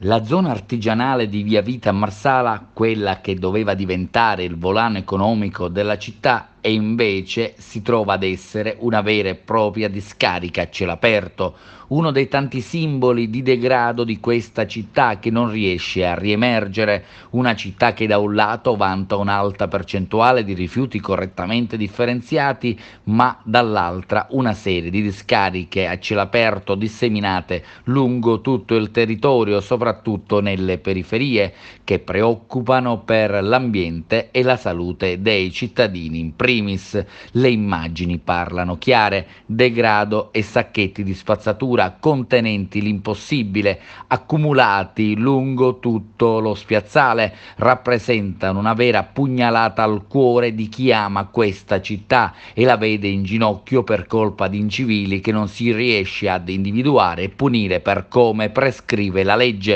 La zona artigianale di via Vita Marsala, quella che doveva diventare il volano economico della città, e invece si trova ad essere una vera e propria discarica a cielo aperto, uno dei tanti simboli di degrado di questa città che non riesce a riemergere, una città che da un lato vanta un'alta percentuale di rifiuti correttamente differenziati, ma dall'altra una serie di discariche a cielo aperto disseminate lungo tutto il territorio, soprattutto soprattutto nelle periferie, che preoccupano per l'ambiente e la salute dei cittadini in primis. Le immagini parlano chiare, degrado e sacchetti di spazzatura contenenti l'impossibile, accumulati lungo tutto lo spiazzale, rappresentano una vera pugnalata al cuore di chi ama questa città e la vede in ginocchio per colpa di incivili che non si riesce ad individuare e punire per come prescrive la legge.